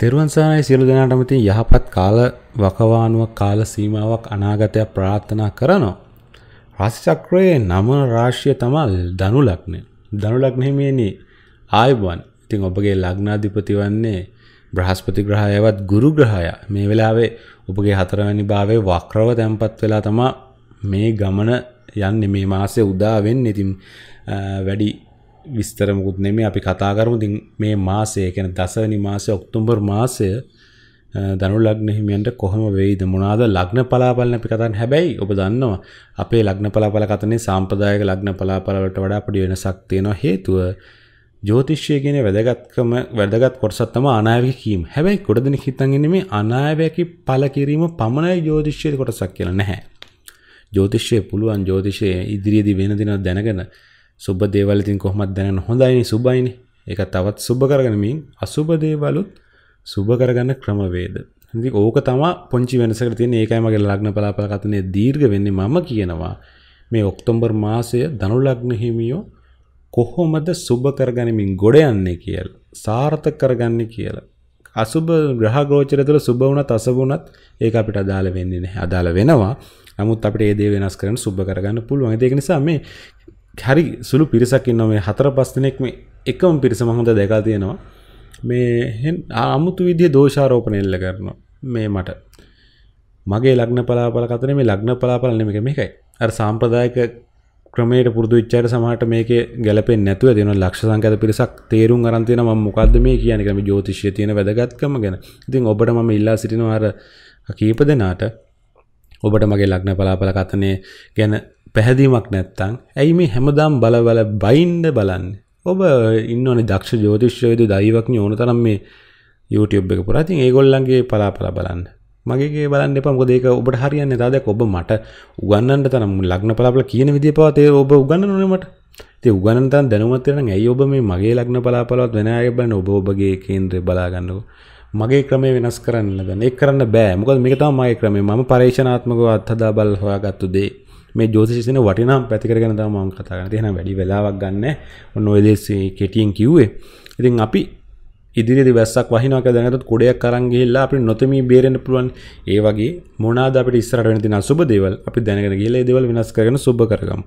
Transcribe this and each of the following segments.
තෙරුවන්සානයි සියලු දෙනාටමතින් යහපත් කාල වකවානුවක් කාල සීමාවක් අනාගතයක් ප්‍රාර්ථනා කරනවා. රාශිචක්‍රයේ නම රාශිය තමා ධනු ලග්නය. ධනු ලග්නෙහිමේනි ආයුබන් ඉතින් ඔබගේ ලග්නාධිපති වන්නේ බ්‍රහස්පති ග්‍රහයවත් ගුරු ග්‍රහය මේ වෙලාවේ ඔබගේ හතරවැනි භාවය වක්‍රව තැන්පත් වෙලා තමා මේ ගමන යන්නේ මේ මාසේ උදා වෙන්නේ. ඉතින් වැඩි විස්තර මුකුත් නෙමෙයි අපි කතා කරමු. ඉතින් මේ මාසය කියන්නේ දසවෙනි මාසය ඔක්තෝබර් මාසය දනු ලග්න හිමියන්ට කොහොම වෙයිද මොනවාද ලග්න පලාපලන අපි කතාන් හැබැයි ඔබ දන්නවා අපේ ලග්න පලාපල කතනේ සාම්ප්‍රදායික ලග්න පලාපලවලට වඩා පොඩි වෙනසක් තියෙනවා හේතුව ජෝතිෂ්‍යය කියන වැදගත්කම වැදගත් කොටසක් තමයි අනායවක කීම. හැබැයි ගොඩ දෙනෙක් හිතන් ඉන්නේ මේ අනායවක පල කිරීම පමණයි ජෝතිෂ්‍යයේ කොටසක් කියලා නැහැ. ජෝතිෂ්‍යය පුළුවන් ජෝතිෂයේ ඉදිරියේදී වෙන දෙනා දැනගෙන සුබ දේවලතින් කොහොමත් දැනන්න හොඳයිනි සුබයිනි එක තවත් සුබ කරගනමින් අසුබ දේවලුත් සුබ කරගන්න ක්‍රමවේද. දි ඕක තම පොංචි වෙනසකර තියෙන ඒකයිමගේ ලග්න පලාපල කතනය දීර්ග වෙන්නේ මම කියනවා මේ ඔක්තොම්බර් මාසය දනුලග්න හිමියෝ කොහොමද සුබ කරගනිමින් ගොඩ යන්නේ කියල් සාර්ථ කරගන්න කියලා. අසුබ ග්‍රහගෝචර තුළ සුබ වුණත් අසබුණත් ඒ අපිට අදාළ වෙන්නේ නැහැ අදාළ වෙනවා නමුත් අපිට ඒ දේ වෙනස් කරන්න සුබ කරගන්න පුළුවන් ඒක නිසා මේ හැරි සුළු පිරිසක් ඉන්න මේ හතර පස්තිනෙක් මේ එකම පිරිස මහොඳ දැකා තියෙනවා මේ අමුතු විදිහ දෝෂාරෝපන එල්ල කරනවා මේ මට මගේ ලග්න පලාපල කතන මේ ලග්න පලාපල නෙමක මේකයි අර සාම්ප්‍රදායක ක්‍රමයට පුරදු විච්චාට සමහට මේක ගැලපෙන් නැතුව දෙන ලක්ෂ සංකත පිරිසක් තේරුම් අරන්තියන ම මොකක්ද මේ කියනකම ජෝතිශ්‍ය තියෙන වැදගත්කම ගැන ඉතින් ඔබට ම ඉල්ලා සිටිනවාර කීප දෙනාට ඔබට මගේ ලක්න පලාපල කතනය ගැන පැහැදීමක් නැත්තං ඇයි මේ හැමදාම් බලබල බයින්ඩ බලන්න ඔබ ඉන්නන දක්ෂ ජෝතිශ්‍යයද දයිවක්න ඕන තරම් මේ YouTube එක පුරාතින් ඒගොල්ලන්ගේ පලාපල බලන්න මගේ බලන්න එපා මොකද ඒක ඔබට හරියන්නේ තාදයක් ඔබ මට උගන්නන්න තරම් ලග්න පලාපල කියන විදිහ පවා තේ ඔබ උගන්න ඕනේ මට ඒ උගනතන් දැනුමත්තරන ඇයි ඔබ මේ මගේ ලක්න පලාපලවත් වෙනය බලන්න ඔබ ඔබගේ කේන්ද්‍ර බලාගන්නකෝ මගේ ක්‍රමේ වෙනස් කරන්න ගන්න එක් කරන්න බෑ මොකද මේක තමයි මගේ ක්‍රමේ මම පරීක්ෂණාත්මකව අත්හදා බල හොයාගත්තු දේ මේ ජෝතිෂින වටිනම් පැති කරගෙන තමයි මම කතා කරන්නේ එහෙනම් වැඩි වෙලාවක් ගන්න ඔන්න ඔය දේ කෙටියෙන් කිව්වේ ඉතින් අපි ඉදිරිදි වැස්සක් වහිනක දැනටත් කොඩයක් අරන් ගිහිල්ලා අපිට නොතමී බේරෙන්න පුළුවන් ඒ වගේ මොනවාද අපිට ඉස්සරහට වෙන තියෙන අසුබ දේවල් අපි දැනගෙන ගිහිල්ලා ඒ දේවල් වෙනස් කරගෙන සුබ කරගමු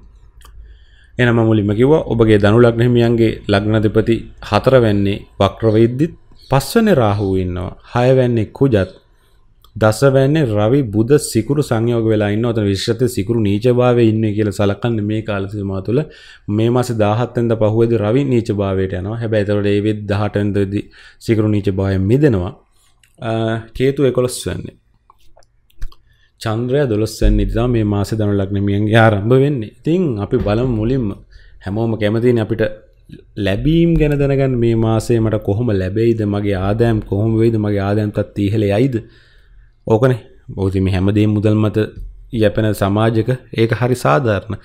එහෙනම් මම මුලින්ම කිව්වා ඔබගේ ධනු ලග්න හිමියන්ගේ ලග්නාධිපති හතර වෙන්නේ වක්‍රවෙද්දිත් පස්වනේ රාහු ඉන්නවා. හයවැන්නේ කුජත්. දසවැන්නේ රවි බුද සිකුරු සංයෝග වෙලා ඉන්නවා. එතන විශේෂයෙන් සිකුරු නීචභාවයේ ඉන්නේ කියලා සලකන්නේ මේ කාල සීමාව තුළ මේ මාසේ 17 වෙනිදා පහුවේදී රවි නීචභාවයට යනවා. හැබැයි ඒතකොට ඒ වෙද්දි 18 වෙනිදාදී සිකුරු නීචභාවයෙන් මිදෙනවා. කේතු 11 වෙනි. චන්ද්‍රය 12 වෙනි ඉඳලා මේ මාසේ ධනු ලග්නමියන්ගේ ආරම්භ වෙන්නේ. ඉතින් අපි බලමු මුලින්ම හැමෝම කැමතිනේ අපිට ලැබීම් ගැන දැනගන්න මේ මාසේ මට කොහොම ලැබෙයිද මගේ ආදෑම් කොහොම වෙයිද මගේ ආදෑම් තත් ඉහළ යයිද ඕකනේ බෞති මේ හැමදේම මුදල් මත යැපෙන සමාජක ඒක හරි සාධාරණ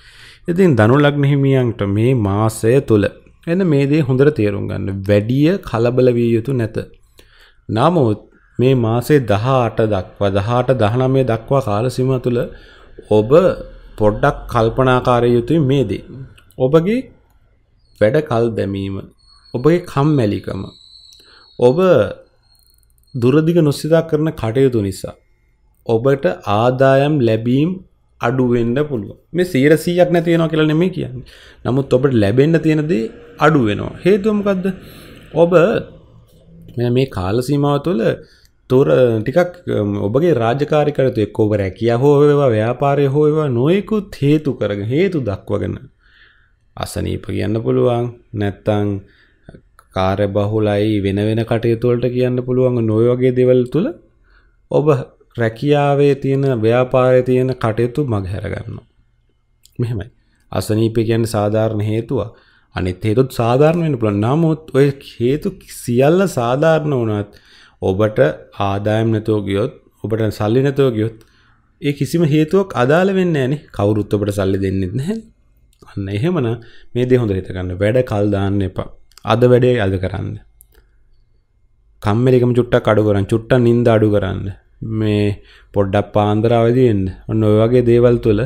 ඉතින් ධනු ලග්න හිමියන්ට මේ මාසය තුල එන්න මේ දේ හොඳට තේරුම් ගන්න වැඩිය කලබල විය යුතු නැත නමුත් මේ මාසේ 18 දක්වා 18 19 දක්වා කාල සීමාව තුළ ඔබ පොඩ්ඩක් කල්පනා කර යුතුයි මේ දේ. ඔබගේ වැඩ කල් දැමීම ඔබගේ කම්මැලිකම ඔබ දුරදිග නොසිතා කරන කටයුතු නිසා ඔබට ආදායම් ලැබීම් අඩුවෙන්ඩ පුළුව මේ සීරසීයක් නැතියෙනවා කියලා නෙමේ කියන්න නමුත් ඔබට ලැබෙන්න්න තියෙනදී අඩු වෙනවා හේතුවමකක්ද ඔබ මේ කාල සීමාව තුළ තොර ටිකක් ඔබගේ රාජකාරිකරතය කෝබ රැකිය හෝවවා ව්‍යාපාරය හෝවා නොයෙකුත් හේතු කරග හේතු දක්වගන්න අසනීප කියන්න පුළුවන් නැත්තං කාරය බහුලයි වෙන වෙන කටයුතුවලට කියන්න පුළුවන් නොයෝගේ දෙවල් තුළ ඔබ රැකියාවේ තියෙන ව්‍යාපාරය තියෙන කටයුතු මග හැරගන්න. මෙහෙමයි අසනීපය කියන්න සාධාරණ හේතුව අනිත් හේතුත් සාධාරණ වෙන පුළන් නමුත් ඔය හේතු සියල්ල සාධාරණ වනත් ඔබට ආදායම් නැතෝ ගියොත් ඔබට සල්ලි නැතෝ ගියොත් ඒ කිසිම හේතුවක් අදාළ වෙන්න ඇනේ කවුරුත් ඔබට සල්ලි දෙන්නෙත් නැහැ අන්න එහෙමන මේ දෙ හොඳ හිතකන්න වැඩ කල්දාන්න එපා අද වැඩේ අද කරන්න කම්මෙරිකම චුට්ටක් අඩු කරන්න චුට්ට නින්ද අඩු කරන්න මේ පොඩ්ඩක් පාන්දරාවදයෙන් ඔන්න ඔය වගේ දේවල් තුළ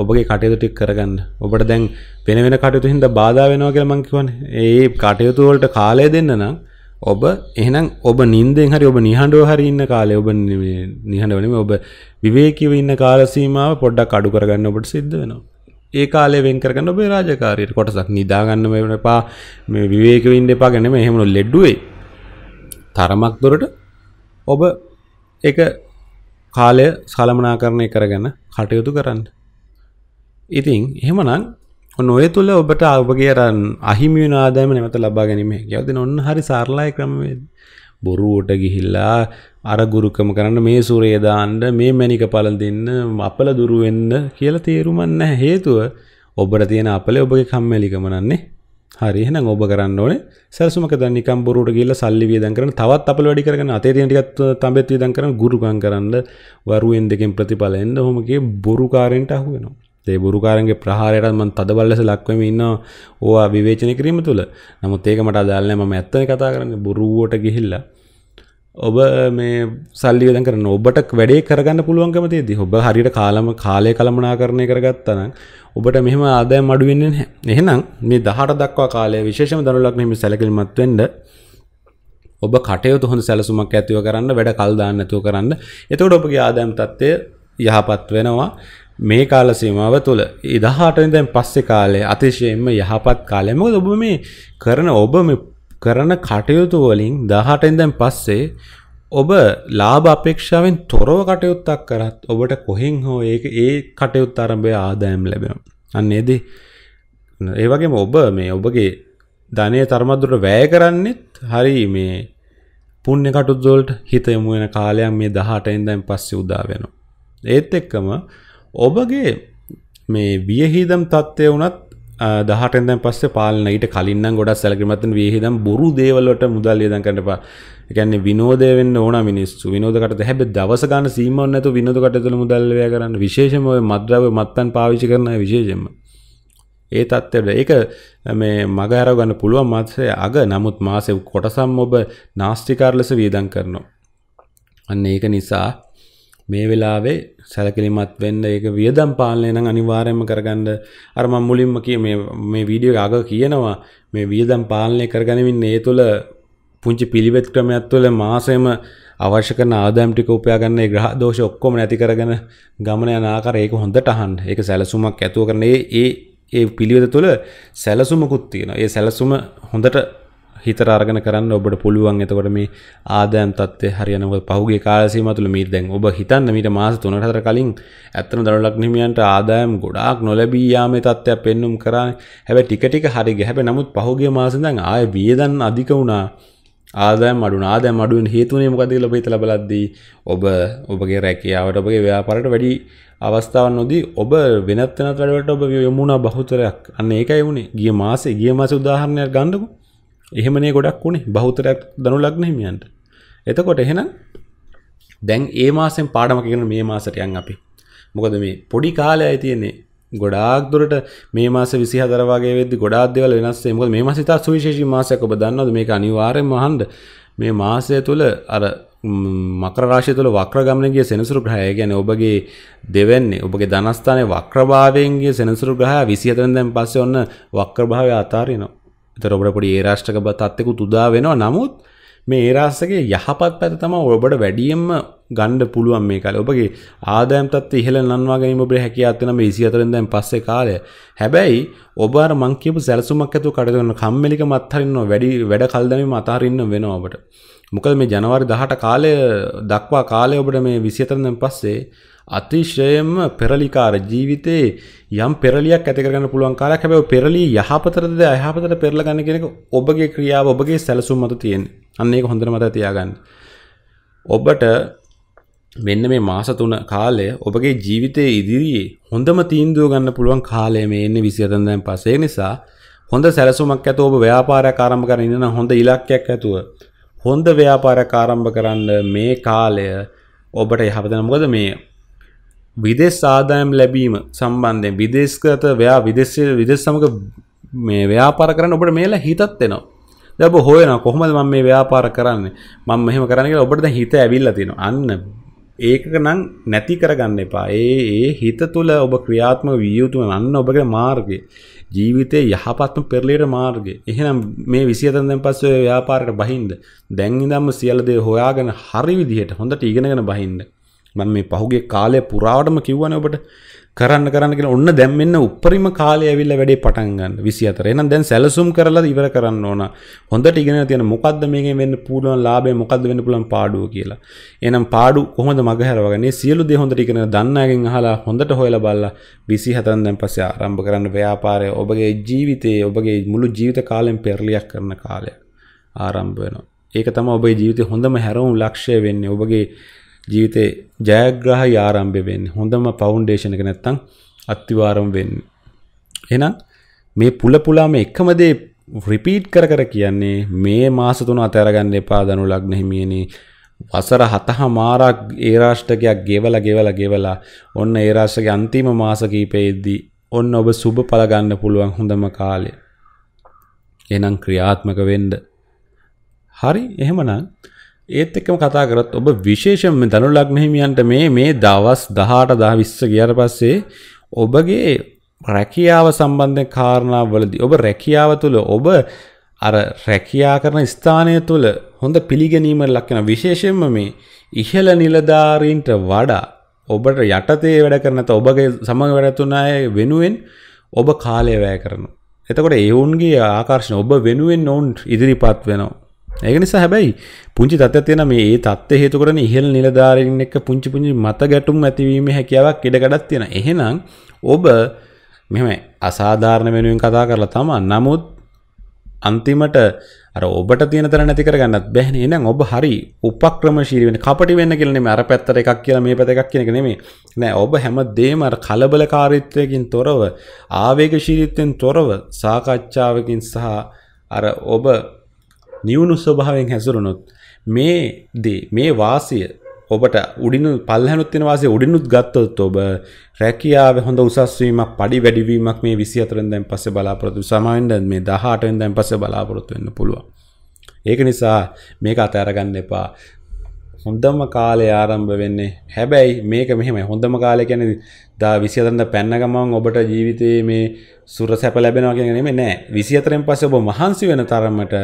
ඔබගේ කටයුතු ටික් කරගන්න ඔබට දැන් වෙන වෙන කටයුතු හින්දා බාධා වෙනවා කියලා මං කියවනේ ඒ කටයුතු වලට කාලය දෙන්න නම් ඔබ එහෙනම් ඔබ නිින්දෙන් හරි ඔබ නිහඬව හරි ඉන්න කාලේ ඔබ නිහඬව නෙමෙයි ඔබ විවේකීව ඉන්න කාල සීමාව පොඩ්ඩක් අඩු කරගන්න ඔබට සිද්ධ වෙනවා ඒ කාලේ වෙන් කරගන්න ඔබේ රාජකාරියට කොටසක් නිදාගන්න වෙන එපා මේ විවේක වෙන්න එපා ගැන නෙමෙයි එහෙම ලෙඩුවේ තරමක් දොරට ඔබ ඒක කාලය සලමනාකරණය කරගෙන කටයුතු කරන්න. ඉතින් එහෙමනම් ඔන්න ඔය තුල ඔබට ඔබගේ අර අහිමි වෙන ආදායම නැවත ලබා ගැනීම හැකියාව දෙන ඔන්න හරි සරලයි ක්‍රමවේද. බොරුවට ගිහිල්ලා අරගුරුකම කරන්න මේ සුරේදාන්ඩ මේ මැනික පල දෙන්න අපල දුරුවෙන්න කියලා තේරුමන්න හේතුව ඔබට තියෙන අපල ඔබගේ කම්මැලිකමනන්නේ හරිහෙන ඔබ කරන්න ඕන සැසුමක දනිකම් බොරුට ගිල්ල සල්ලි වියදන් කරන තවත් අපල වැඩි කරගෙන අතේ තියෙන ටිකත් තඹෙත් වියදන් කරන ගුරුකම් කරන්න වරුවෙන් දෙකෙන් ප්‍රතිඵල එන්න ඔහොමගේ බොරු කාරෙන්ට අහු වෙනවා ඒ බුරුකාරන්ගේ ප්‍රහාරයටත් මන් තදබල්ලෙස ලක්වම ඉන්න ඕවා විවේචනය කිරීම තුළ නමුත් ඒක මට අදාලන ම ඇත්තන කතා කරන්න බොරුවට ගිහිල්ල ඔබ මේ සල්ලිවෙද කරන ඔබට වැඩේ කරගන්න පුළුවන්කම තිේදී ඔබ හරිට කාලම කාලය කළමනා කරණය කරගත්තන ඔබට මෙහම ආදය මඩුවෙන්න්න එහෙනම් මේ දහට දක්වා කාලය විශේෂම දරුලක් මෙම සැලකිල්මත්වෙන්ට ඔබ කටයුතු හොඳ සැලසුමක් ඇතිව කරන්න වැඩ කල්දාන්න ඇතුව කරන්න එතකොට ඔබගේ ආදයම් තත්ත්වය යහපත් වෙනවා මේ කාල සීමාව තුළ ඉදහටෙන් දැන් පස්සේ කාලේ අතිශයෙන්ම යහපත් කාලය මොකද ඔබ මේ කරන ඔබ කරන කටයුතු වලින් 18න් දැන් පස්සේ ඔබ ලාභ අපේක්ෂාවෙන් තොරව කටයුත්තක් කරත් ඔබට කොහෙන් හෝ ඒක ඒ කටයුත් ආරම්භය ආදායම් ලැබෙනවා. අන්න ඒදී ඒ වගේම ඔබ මේ ඔබගේ ධනය තරමදුරට වැය කරන්නෙත් හරි මේ පුණ්‍ය කටයුතු වලට හිත යොමු වෙන කාලයක් මේ 18න් දැන් පස්සේ උදා වෙනවා. ඒත් එක්කම ඔබගේ මේ වියහිදම් තත්ත්වය වනත් දහටෙන් පස්ස පාලනට කලින් ගොඩ සැලකිමතන් වියහිදම් බොරු දේවල්ලට මුදල් යදන් කටපා එකන්නේ විනෝදයවෙන්න ඕන මිනිස්සු විනෝදකට හැබ දවස ගන සීමන්නතු විනෝදකටතුළ මුදල්වය කරන්න විශේෂමය මද්‍රව මත්තන් පාවිචි කරන විශේෂම ඒ තත්ත්වට ඒක මේ මගඇරව ගන්න පුළුවන් මාත්සය අග නමුත් මාසෙව් කොටසම් ඔබ නාස්ටිකාර්ලෙස වියදන් කරනවා. අන්න ඒක නිසා මේ වෙලාවේ සැලකිලිමත් වෙන්න ඒක වියදම් පාලනය නම් අනිවාර්යයෙන්ම කරගන්න අර මම මුලින්ම කිය මේ මේ වීඩියෝ එක අග කියනවා මේ වියදම් පාලනය කරගනිමින් ඒ තුළ පුංචි පිළිවෙත් ක්‍රමයක් තුළ මාසෙම අවශ්‍ය කරන ආදායම් ටික උපයා ගන්න ඒ ග්‍රහ දෝෂ ඔක්කොම නැති කරගෙන ගමන යන ආකාරය ඒක හොඳට අහන්න ඒක සැලසුමක් ඇතුව කරන ඒ ඒ පිළිවෙත තුළ සැලසුමකුත් තියෙනවා ඒ සැලසුම හොඳට හිතරගෙන කරන්න ඔබට පුළුවන් එතකොට මේ ආදෑම් තත්ය හරියනව පහුගේ කාලසීම තුළ මීට දැන් ඔබ හිතන්න මීට මාස තුනටතර කලින් ඇත්තන දරලක් නිමියන්ට ආදායම් ගොඩාක් නොලැබී යාමේ තත්ත්වයක් පෙන්නුම් කරා හැබැ ටිකටික හරි ගැහැබ නමුත් පහුගේ මාසදන් ආය වියදන් අධික වුණා ආදෑම් අඩු ආදෑම් අඩුවෙන් හේතුනේ මොකද කියලා ඔබ හිතලා බලද්දී ඔබ ඔබගේ රැකියාවට ඔබගේ ව්‍යාපාරයට වැඩි අවස්ථාවක් නොදී ඔබ වෙනත් වෙනත් වැඩවලට ඔබ යොමු වුණා බහුතරයක් අන්න ඒකයි වුණේ ගිය මාසේ ගිය මාසේ උදාහරණයක් ගන්නකො එහෙමනේ ගොඩක් වුණේ බහුතරයක් දනු ලග්න හිමියන්ට. එතකොට එහෙනම් දැන් ඒ මාසෙන් පාඩම කියන මේ මාසට යන් අපි. මොකද මේ පොඩි කාලයයි තියෙන්නේ. ගොඩාක් දුරට මේ මාස 24 වගේ වෙද්දි ගොඩාක් දේවල් වෙනස් වෙයි. මොකද මේ මාසෙ තා සුවිශේෂී මාසයක් ඔබ දන්නවද මේක අනිවාර්යයෙන්ම අහන්න. මේ මාසය තුල අර මකර රාශිය තුළ වක්‍ර ගමන ගිය සෙනසුරු ග්‍රහය ගැන ඔබගේ දෙවන්නේ ඔබගේ ධනස්ථානයේ වක්‍රභාවයෙන් ගිය සෙනසුරු ග්‍රහය 24 දැන් පස්සේ ඔන්න වක්‍රභාවය අතාරිනවා. එතකොට ඔබට පොඩි ඒරාෂ්ටක තත්ත්වයකුත් උදා වෙනවා. නමුත් මේ ඒරාස්සගේ යහපත් පැත තමයි ඔබට වැඩියෙන්ම ගණ්ඩ පුළුවන් මේ කාලේ. ඔබගේ ආදායම් තත්ත්වය ඉහළ නන්වා ගැනීම ඔබේ හැකියාවක් තියෙනවා මේ 24න් දැන් පස්සේ කාලය. හැබැයි ඔබ අර මං කියපු සැලසුමක් ඇතුව කටයුතු කරන කම්මැලිකම අත්හරින්න වැඩි වැඩ කල් දැමීම අතහරින්න වෙනවා ඔබට. මොකද මේ ජනවාරි 18 කාලය දක්වා කාලය ඔබට මේ 24න් දැන් පස්සේ අතිශයම පෙරලිකාර ජීවිතේ යම් පෙරලියක් ඇති කරගන්න පුළුවන් කාලයක් හැබැයි පෙරලිය යහපතටද අයහපතට පෙරලා ගන්න කියන එක ඔබගේ ක්‍රියාව ඔබගේ සැලසුම් මත තියෙන්නේ. අන්න ඒක හොඳට මතක තියාගන්න. ඔබට මෙන්න මේ මාස 3 කාලය ඔබගේ ජීවිතයේ ඉදිරියේ හොඳම තීන්දුව ගන්න පුළුවන් කාලය මේ එන්නේ 27 දැන් පස්සේ නිසා හොඳ සැලසුමක් ඇතුව ඔබ ව්‍යාපාරයක් ආරම්භ කරගෙන ඉන්න හොඳ ඉලක්කයක් ඇතුව හොඳ ව්‍යාපාරයක් ආරම්භ කරන්න මේ කාලය ඔබට යහපත මොකද මේ විදෙස් ආදායම් ලැබීම සම්බන්ධයෙන් විදේශගත ව්‍යා විදෙස් විදෙස් සමග මේ ව්‍යාපාර කරන්න ඔබට මේලා හිතත් එනවා. දැන් ඔබ හොයන කොහොමද මම මේ ව්‍යාපාර කරන්නේ? මම මෙහෙම කරන්න කියලා ඔබට දැන් හිත ඇවිල්ලා තියෙනවා. අන්න ඒක නම් නැති කරගන්න එපා. ඒ ඒ හිත තුළ ඔබ ක්‍රියාත්මක විය යුතු අන්න ඔබගේ මාර්ගය. ජීවිතයේ යහපත්ම පෙරළියට මාර්ගය. එහෙනම් මේ 27 දැන් පස්සේ ව්‍යාපාරයට බහින්ද. දැන් ඉඳන්ම සියලු දේ හොයාගෙන හරි විදිහට හොඳට ඉගෙනගෙන බහින්ද. මම මේ පහුගේ කාලය පුරාවටම කිව්වනේ ඔබට කරන්න කරන්න කියලා ඔන්න දැන් මෙන්න උප්පරිම කාලය ඇවිල්ලා වැඩේ පටන් ගන්න 24 එහෙනම් දැන් සැලසුම් කරලා ඉවර කරන්න ඕන හොඳට ඉගෙන තියෙන මොකද්ද මේකෙන් වෙන්න පුළුවන් ලාභය මොකද්ද වෙන්න පුළුවන් පාඩුව කියලා එහෙනම් පාඩු කොහොමද මගහැරවගන්නේ සියලු දේ හොඳට ඉගෙන ගන්න අයගෙන් අහලා හොඳට හොයලා බලලා 24 දැන් පස්සේ ආරම්භ කරන්න ව්‍යාපාරය ඔබගේ ජීවිතයේ ඔබගේ මුළු ජීවිත කාලෙම පෙරලියක් කරන කාලය ආරම්භ වෙනවා ඒක තම ඔබේ ජීවිතය හොඳම හැරවුම් ලක්ෂය වෙන්නේ ඔබගේ ජීවිතේ ජයග්‍රහය ආරම්භය වෙන්නේ. හොඳම ෆවුන්ඩේෂන් එක නැත්තම් අත්විවරම් වෙන්නේ. එහෙනම් මේ පුල පුලාම එකම දේ රිපීට් කර කර කියන්නේ මේ මාස තුන අතහැරගන්න එපා දනු ලග්න හිමියනි. වසර 7 මාරක් ඒ රාෂ්ට්‍රකයක් ගෙවලා ගෙවලා ගෙවලා ඔන්න ඒ රාෂ්ට්‍රකයේ අන්තිම මාස කීපයේදී ඔන්න ඔබ සුබ පල ගන්න පුළුවන් හොඳම කාලය. එහෙනම් ක්‍රියාත්මක වෙන්න. හරි එහෙමනම් ඒත් එක්කම කතා කරත් ඔබ විශේෂම ධනු ලග්න හිමියන්ට මේ මේ දවස් 18 10 20 ගියාට පස්සේ ඔබගේ රැකියාව සම්බන්ධ කාරණා වලදී ඔබ රැකියාව තුළ ඔබ අර රැකියා කරන ස්ථානය තුළ හොඳ පිළිගැනීමට ලක්වන විශේෂයෙන්ම මේ ඉහළ නිලධාරීන්ට වඩා ඔබට යටතේ වැඩ කරන නැත්නම් ඔබගේ සමග වැඩ තුන අය වෙනුවෙන් ඔබ කාලය වැය කරනවා. එතකොට ඒ වුන්ගේ ආකර්ෂණ ඔබ වෙනුවෙන් ඔවුන් ඉදිරිපත් වෙනවා. ඒක නිසා හැබැයි පුංචි තත්ත්වයක් තියෙන මේ ඒ தත්ත්ව හේතු කරන ඉහළ නිලධාරීන් එක්ක පුංචි පුංචි මත ගැටුම් ඇතිවීමේ හැකියාවක් ඉඩකඩක් තියෙනවා. එහෙනම් ඔබ මෙහෙම අසාධාරණ වෙනුවෙන් කතා කරලා තමයි. නමුත් අන්තිමට අර ඔබට තියෙන තර නැති කරගන්නත් බැහැ නේද? ඔබ හරි උපක්‍රමශීලී වෙන්න, කපටි වෙන්න කියලා නෙමෙයි. අර පැත්තට එකක් කියලා මේ පැත්ත එකක් කියන එක නෙමෙයි. නෑ ඔබ හැමදේම අර කලබලකාරීත්වයකින් තොරව, ආවේගශීලීත්වයෙන් තොරව සාකච්ඡාවකින් සහ අර ඔබ නියුණු ස්වභාවයෙන් හැසුරුනොත් මේ දේ මේ වාසිය ඔබට උඩිනු පල්හැනුත්තින වාසේ උඩිනුත් ගත්තොත් ඔබ රැකියාව හොඳ උසස්වීමක් පඩි වැඩිවීමක් මේ විසි අතරෙන් දැන් පස්සේ බලාපොරොත්තු සමාවෙන්ද මේ දහටෙන් දැන් පස්සේ බලාපොරොත්තු වෙන්න පුළුවන්. ඒක නිසා මේක අතෑරගන්න එපා හොඳම කාලය ආරම්භ වෙන්නේ හැබැයි මේක මෙහෙමයි හොඳම කාලය කියන දා විසිතරද පැන්න ගමන් ඔබට ජීවිතයේ මේ සුර සැප ලැබෙනවා කියන නෙමෙයි නෑ 24න් පස්සේ ඔබ මහන්සි වෙන තරමට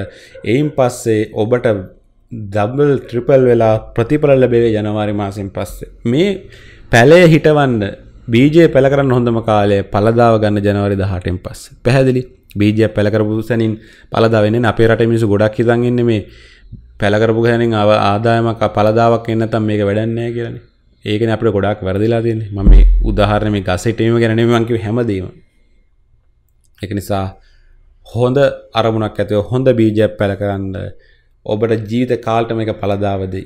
එයින් පස්සේ ඔබට ඩබල් ට්‍රිපල් වෙලා ප්‍රතිඵල ලැබෙවේ ජනවාරි මාසෙන් පස්සේ මේ පැලේ හිටවන්න බීජය පැල කරන්න හොඳම කාලය පළදාව ගන්න ජනවාරි 18න් පස්සේ පැහැදිලි බීජය පැල කරපු සැනින් පළදා වෙන්නේ අපේ රටේ මිනිස්සු ගොඩක් හිතන් ඉන්නේ මේ පැළකරපු ගැනින් අව ආදායමක් පලදාවක් එන්නතම් මේක වැඩන්නේ කියලන ඒකන අපට ගොඩක් වැරදිලා තියෙන ම මේ උදාහරණ මේ ගසටීම ගැනීමමංකි හැමදීම එක නිසා හොඳ අරමුණක් ඇතිව හොඳ බීජයක් පැළ කරන්න ඔබට ජීවිත කාල්ටම එක පලදාවදී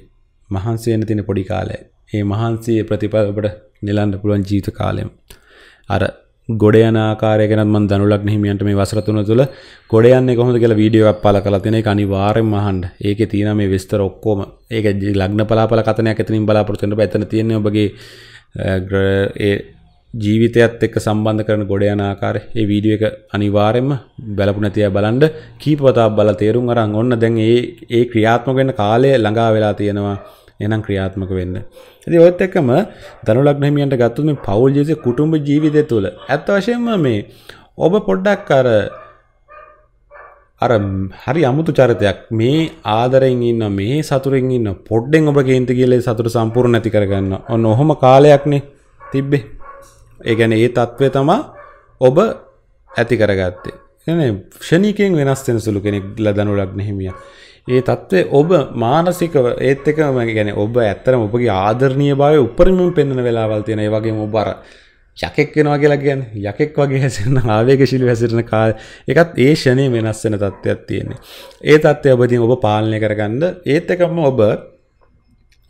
මහන්සේන තින පොඩි කාලය ඒ මහන්සේ ප්‍රතිපල ඔබට නිලන්න පුළුවන් ජීවිත කාලයම අර ගොඩයන ආකාරයගෙනත් මන් දනුලක් හිමියන්ට මේ වසර තුන තුළ ගොඩයන්නේ කොහොමද කියලා වීඩියෝ එකක් පළ කරලා තියෙන ඒක අනිවාර්යෙන්ම අහන්න. ඒකේ තියෙන මේ විස්තර ඔක්කොම ඒක ලග්න පලාපල කතනයක් එතනින් බලාපොරොත්තු වෙන්න බෑ. එතන තියෙන්නේ ඔබගේ ඒ ජීවිතයත් එක්ක සම්බන්ධ කරන ගොඩයන ආකාරය. ඒ වීඩියෝ එක අනිවාර්යෙන්ම බලපු නැති අය බලන්න කීප වතාවක් බලලා තේරුම් අරන් ඔන්න දැන් ඒ ඒ ක්‍රියාත්මක වෙන්න කාලය ළඟා වෙලා තියෙනවා. එනම් ක්‍රියාත්මක වෙන්න. ඉතින් ඔයත් එක්කම ධනු ලග්න හිමියන්ට ගත්තොත් මේ පෞල් ජීවිතේ කුටුම්බ ජීවිතය තුළ ඇත්ත වශයෙන්ම මේ ඔබ පොඩ්ඩක් අර අර හරි අමුතු චරිතයක් මේ ආදරෙන් ඉන්න මේ සතුරෙන් ඉන්න පොඩ්ඩෙන් ඔබ කේන්ති කියලා සතුට සම්පූර්ණ නැති කරගන්න. ඔන්න ඔහොම කාලයක්නේ තිබ්බේ. ඒ කියන්නේ ඒ తත්වය තමයි ඔබ ඇති කරගත්තේ. එනේ ෂණීකයෙන් වෙනස් වෙන සුළු කෙනෙක් ලදනු ලග්න හිමියා. ඒ තත්ත්වය ඔබ මානසිකව ඒත් එකම ගැන ඔබ ඇත්තරම ඔබගේ ආදරණය භාව උපරිමම් පෙන්න්න වෙලාවල් තියෙන වගේ ඔබර යකෙක් වෙනවා කියලා ගැන් යකෙක් වගේ හැසිරන ආවේක ශිලි හැසිරන කාල එකත් ඒ ෂණය වෙනස්සෙන තත්ත්වයක් තියෙන්නේ ඒ තත්ත්වය ඔබදී ඔබ පාලනය කරගන්න ඒත් එකම ඔබ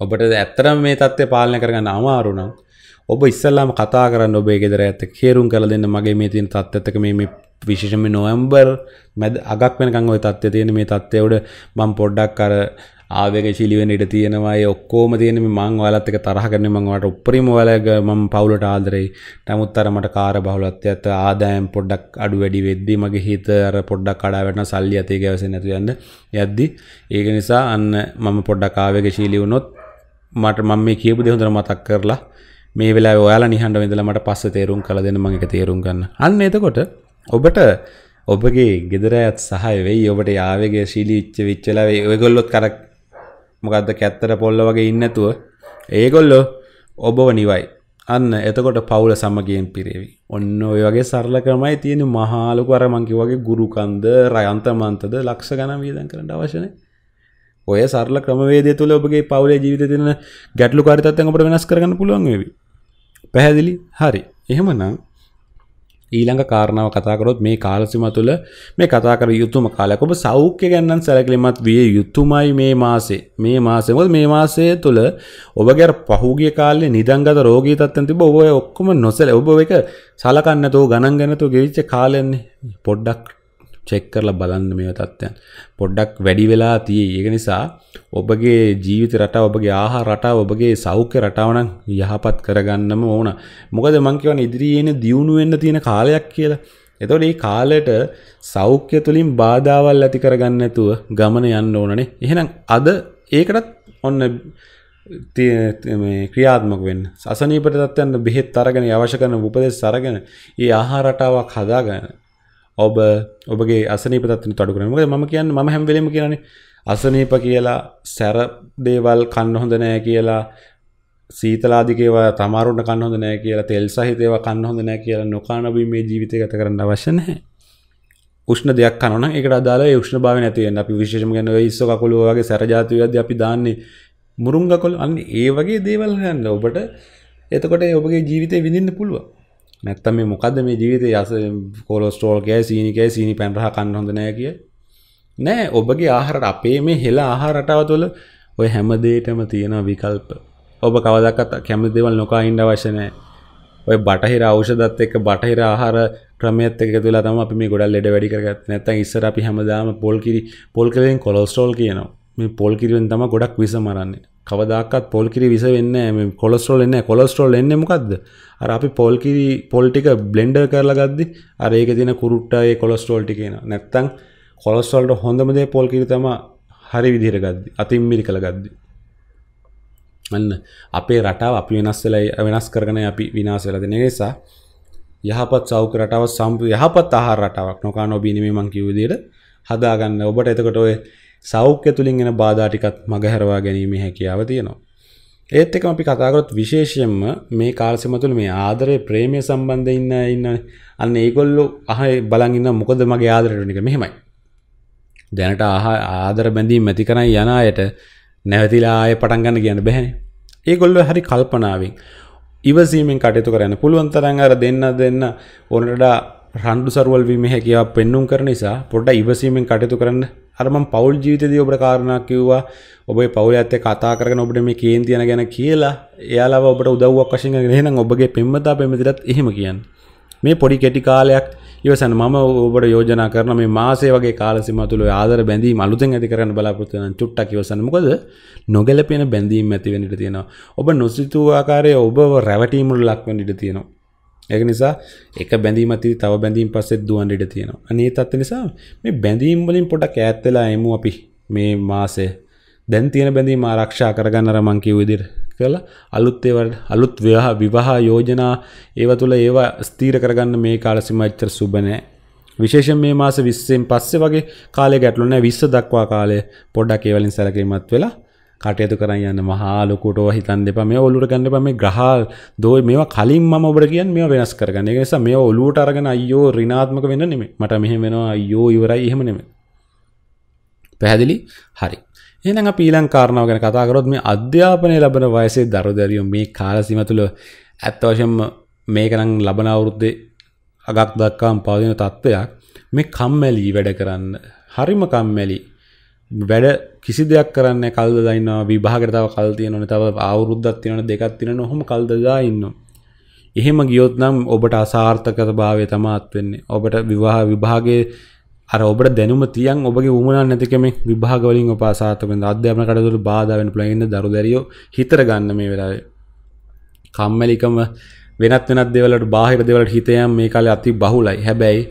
ඔබට ඇත්තරම මේ තත්ත්වය පාලනය කරගන්න අමාරුනම් ඔබ ඉස්සල්ලාම කතා කරන්න ඔබේ ගෙදර ඇත කේරුම් කල දෙන්න මගේ මේ තියෙන තත්ත්වක මේ විශේෂම නොවම්බර් මැද අගක් වෙනකං ඔය තත්ත්වය තියෙන මේ තත්ත්වයට මං පොඩ්ඩක් අර ආවක ශිලිවෙන ඉට තියෙනවායි ඔක්කෝම තියෙන මං වාලත්තක තරහගන මංවට උපරිම වලග මං පවුලට ආදරෙයි නමුත් අරමට කාර බහුලත්ය ඇත ආදායම් පොඩ්ඩක් අඩු වැඩි වෙද්දි මගේ හිත අර පොඩ්ඩක් කඩාවැටන සල්ලි අතේ ගැවස නැතියන්න යද්දි ඒක නිසා අන්න මම පොඩ්ඩක් ආවක ශීලි වුණොත් මට මම මේ කියපු දෙහොඳර මතක් කරලා මේ වෙලා ඔයාල නිහඬ වෙදලමට පස්ස තේරුම් කළ දෙන්න මඟක තේරුම් ගන්න අන්න එතකොට ඔබට ඔබගේ ගෙදරඇත් සහය වෙයි ඔබට යාවගේ ශීලි විච්ච විච්චලවේ ඔයගොල්ලොත් කරක් මොකක්ද කැත්තර පොල්ල වගේ ඉන්නතුව ඒගොල්ලෝ ඔබව නිවයි අන්න එතකොට පවුල සමගියෙන් පිරේවි. ඔන්න ඔය වගේ සරල ක්‍රමයි තියෙන මහාලු අර මංකි වගේ ගුරුකන්ද රයන්තමන්තද ලක්ෂ ගණන් වියදම් කරන්න අවශ්‍ය නැහැ. ඔය සරල ක්‍රමවේදය තුළ ඔබගේ පවුලේ ජීවිත දෙන ගැටලු කාරිතත්තන් අපට වෙනස් කරගන්න පුළුවන් වෙවි. පැහැදිලි හරි එහෙමනම් ඊළඟ කාරණාව කතාකරොත් මේ කාලසිම තුළ මේ කතා කර යුතුම කාලයක් ඔබ සෞඛ්‍ය ගැන්නන් සැලකිලිමත් විය යුතුමයි මේ මාසේ මේ මාසේ මොකද මේ මාසය තුළ ඔබගේ අර පහුගිය කාලේ නිදන්ගත රෝගී තත්ත්වයන් තිබ්බ ඔබ ඔක්කොම නොසැල ඔබ ඒක සලකන්නේ නැතෝ ගණන් ගන්න නැතෝ ගෙවිච්ච කාලයන්නේ පොඩ්ඩක් චෙක් කරලා බලන්න මේ තත්ත්වයන් පොඩ්ඩක් වැඩි වෙලා තියෙයි. ඒක නිසා ඔබගේ ජීවිත රටාව, ඔබගේ ආහාර රටාව, ඔබගේ සෞඛ්‍ය රටාව නම් යහපත් කරගන්නම ඕන. මොකද මම කියවන ඉදිරියේ එන දියුණු වෙන්න තියෙන කාලයක් කියලා. එතකොට මේ කාලයට සෞඛ්‍ය තුලින් බාධාවල් ඇති කරගන්න නැතුව ගමන යන්න ඕනනේ. එහෙනම් අද ඒකටත් ඔන්න ක්‍රියාත්මක වෙන්න සසනීපට තත්වයන්න බෙහෙත් අරගෙන අවශ්‍ය කරන උපදෙස් අරගෙන ඒ ආහාර රටාවක් හදාගන්න ඔබ ඔබගේ අසනීප තත්ත්වයට තඩු කරනවා. මොකද මම කියන්නේ මම හැම වෙලෙම කියන්නේ අසනීප කියලා සැර දේවල් කන්න හොඳ නෑ කියලා සීතලාදිකේවා තමාරුන්න කන්න හොඳ නෑ කියලා තෙල් සහිතේවා කන්න හොඳ නෑ කියලා නොකන බී මේ ජීවිතය ගත කරන්න අවශ්‍ය නැහැ. උෂ්ණ දෙයක් කනන එකට අදාළ ඒ උෂ්ණ භාවය නැති වෙන අපි විශේෂම කියන්නේ ඔය ඉස්සෝ කකුල වගේ සැර ජාති වේද්දී අපි දාන්නේ මුරුංග කකුල අන්න ඒ වගේ දේවල් හොයන්න ඔබට එතකොට ඔබගේ ජීවිතේ විඳින්න පුළුවන්. නැත්තම් මේ මොකද මේ ජීවිතය යස කොලොස්ටෝල්කෑ සීනිකෑ සීනි පැන්රහ කන්න හොඳ නෑ කිය නෑ ඔබගේ ආහරට අපේ මේ හෙලා ආහාරටාව තුළ ඔය හැමදේටම තියෙන විකල්ප ඔබ කවදක්කත් කැමි දෙවල් නොකා ඉන්ඩ වශනෑ ඔය බටහිර අවෂදත් එක් බටහිර ආහාර ක්‍රමයත් එක තුලා තම අපි මේ ගොඩල් ලෙඩ වැඩි කරගත් නැත්තන් ඉස්සර අපි හැමදාම පොල් කිරි පොල් කලෙන් කොලොස්ටෝල් කියනවා මේ පොල්කිරෙන් තම ගොඩක් විස මරන්නේ කවදක්ත් පොල්කිරි විස වෙන්න කොලස්ටරෝල් එන්න කොලස්ටරෝල් එන්න මොකක්ද අර අපි පොල්කිරි පොල්ටික බ්ලෙන්ඩර් කරලා ගද්දි අර ඒක තින කුරුට්ටඒ කොලස්ටරෝල් ටිකේන නැත්තං කොලස්ටරල්ට හොඳමදේ පොල්කිරි තම හරි විදිර ගද්දි අතින් මිරි කළ ගද්දි අන්න අපේ රටාව අපි වෙනස් වෙලයි වෙනස් කරගන අපි විනාසවෙලද නිසා යහපත් සෞක රටාව සම්ප යහපත් ආහාර රටාවක් නොකා නොබීනීමේ මංකිවදයට හදාගන්න ඔබට එතකොට ඔය සෞඛ්‍ය තුළින් එන බාධාටිකත් මගහැරවා ගැනීම හැකියාව තියෙනවා. ඒත් එක අපි කතාකරොත් විශේෂයෙන්ම මේ කාල්සිම තුළ මේ ආදරය ප්‍රේමය සම්බන්ධ ඉන්න ඉන්න අන්න ඒගොල්ලු අහ බලන් ඉන්න මොකද මගේ ආදරයට එක මෙහෙමයි. දැනට ආහ ආදර බැඳීම් ඇති කරයි යන අයට නැවතිලා ආය පටන් ගන්න කියන්න බැහැනේ. ඒගොල්ලෝ හරි කල්පනාවෙන් ඉවසීමෙන් කටයුතු කරන්න පුළුවන් තරම් අර දෙන්න දෙන්න ඕනට රණ්ඩු සරුවල් වීම හැකියාව පෙන්눔 කරන නිසා පොඩ්ඩක් ඉවසීමෙන් කටයුතු කරන්න හරමම් පවුල් ජීවිතද ඔබට කාරණා කිව්වා ඔබේ පවුල ඇත්තේ කතා කරන ඔබට මේ කේන් තියන ගැන කියලා එයාලා ඔබට උදව්වක් වශයෙන් ගෙනනම් ඔබගේ පෙම්මතා පෙමතිටත් එහෙම කියන්න මේ පොඩි කෙටි කාලයක් ඉවසන මම ඔබට යෝජනා කරන මේ මාසේ වගේ කාලසිම තුළ ආදර බැඳීම් අලුතෙන් ඇති කරන්න බලාපොරොත්තු වෙන චුට්ටක් ඉවසන්න මොකද නොගැලපෙන බැඳීම් ඇති වෙන්න ඉඩ තියෙනවා ඔබ නොසිතූ ආකාරයේ ඔබව රැවටීමට ලක් වෙන්න ඉඩ තියෙනවා ඒක නිසා එක බැඳීම අතරේ තව බැඳීම් පස්සෙත් දුවන්න ඉඩ තියෙනවා. අනේ තත්ත්ව නිසා මේ බැඳීම් වලින් පොඩක් ඈත් වෙලා එමු අපි මේ මාසය. දැන් තියෙන බැඳීම් ආරක්ෂා කරගන්න අර මං කිව්ව විදිහට කරලා අලුත් ඒවට අලුත් විවාහ විවාහ යෝජනා ඒව තුළ ඒවා ස්ථීර කරගන්න මේ කාල සීමාව ඇත්තට සුබ නැහැ. විශේෂයෙන් මේ මාස 20න් පස්සේ වගේ කාලය ගැටලු නැහැ 20 දක්වා කාලය පොඩ්ඩක් ඒ වලින් සැලකීමත් වෙලා කටයතු කරන්න යන්න මහාලොකුට හිතන් දෙප මේ ඔලුට ගන්න පම මේ ග්‍රහල් දෝයි මේ කලින් ම ඔබට කියන් මේ වෙනස් කරගන්න එක නිසා මේ ඔලුට අරගෙන අයෝ රිනාත්මක වෙන්න නෙමේ මට මෙහෙම වෙනවා අයෝ ඉවරයි එහෙම නෙමේ පැහැදිලි හරි එහෙනම් අපි ඊළඟ කාරණාව ගැන කතා කරොත් මේ අධ්‍යාපනය ලබන වයසේ දරුදරියෝ මේ කාල සීම තුළ ඇත්ත වශයෙන්ම මේකනම් ලබන අවුරුද්දේ අගක් දක්වාම පවතින තත්ත්වයක් මේ කම්මැලි වැඩ කරන්න හරිම කම්මැලි වැඩ කිසි දෙයක් කරන්න කල්ද දන්න විභාගරතාව කල් තියනන තව අවුරුද්ධත් තියන දෙකත් තියන හොම කල්දදා ඉන්න. එහෙම ගියොත් නම් ඔබට අසාර්ථකත භාවය තමාත් වෙන්නේ ඔබට විවාහ විභාගේ අර ඔබට දැනුම තියන් ඔබගේ උමනා නැතිකම විභාගවලින් ඔප අසාර්ථකෙන් අධ්‍යාපන කටතුළු බාධාවෙන් පුළයින්න දරු දැරියෝ හිතර ගන්න මේ වෙලාවේ. කම්මැලිකම වෙනත් වෙනත් දෙවලට බාහිර දෙවලට හිතයම් මේ කාලේ අති බහුලයි හැබැයි